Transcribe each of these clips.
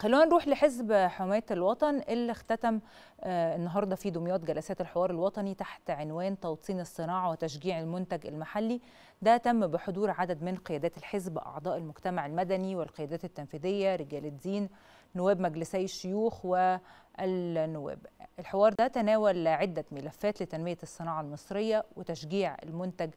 خلونا نروح لحزب حماية الوطن اللي اختتم آه، النهارده في دمياط جلسات الحوار الوطني تحت عنوان توطين الصناعة وتشجيع المنتج المحلي ده تم بحضور عدد من قيادات الحزب أعضاء المجتمع المدني والقيادات التنفيذية رجال الدين نواب مجلسي الشيوخ والنواب الحوار ده تناول عدة ملفات لتنمية الصناعة المصرية وتشجيع المنتج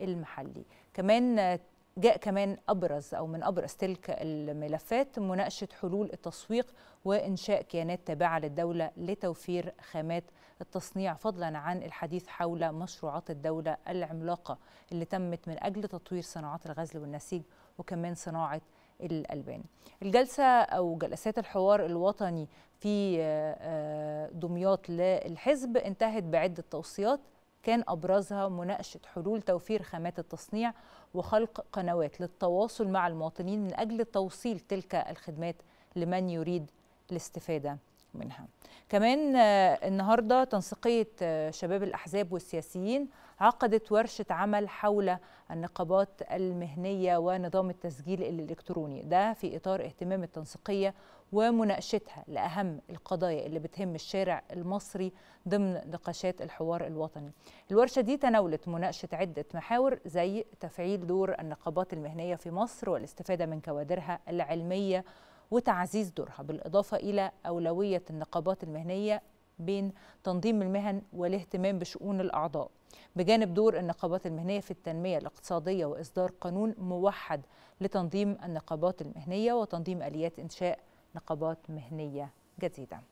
المحلي كمان جاء كمان أبرز أو من أبرز تلك الملفات مناقشة حلول التسويق وإنشاء كيانات تابعة للدولة لتوفير خامات التصنيع فضلا عن الحديث حول مشروعات الدولة العملاقة اللي تمت من أجل تطوير صناعات الغزل والنسيج وكمان صناعة الألبان الجلسة أو جلسات الحوار الوطني في آه، آه، دمياط للحزب انتهت بعدة توصيات كان أبرزها مناقشة حلول توفير خامات التصنيع وخلق قنوات للتواصل مع المواطنين من أجل توصيل تلك الخدمات لمن يريد الاستفادة منها كمان آه، النهاردة تنسيقية آه، شباب الأحزاب والسياسيين عقدت ورشة عمل حول النقابات المهنية ونظام التسجيل الإلكتروني ده في إطار اهتمام التنسيقية ومناقشتها لأهم القضايا اللي بتهم الشارع المصري ضمن نقاشات الحوار الوطني الورشة دي تناولت مناقشة عدة محاور زي تفعيل دور النقابات المهنية في مصر والاستفادة من كوادرها العلمية وتعزيز دورها بالإضافة إلى أولوية النقابات المهنية بين تنظيم المهن والاهتمام بشؤون الأعضاء بجانب دور النقابات المهنية في التنمية الاقتصادية وإصدار قانون موحد لتنظيم النقابات المهنية وتنظيم آليات إنشاء نقابات مهنية جديده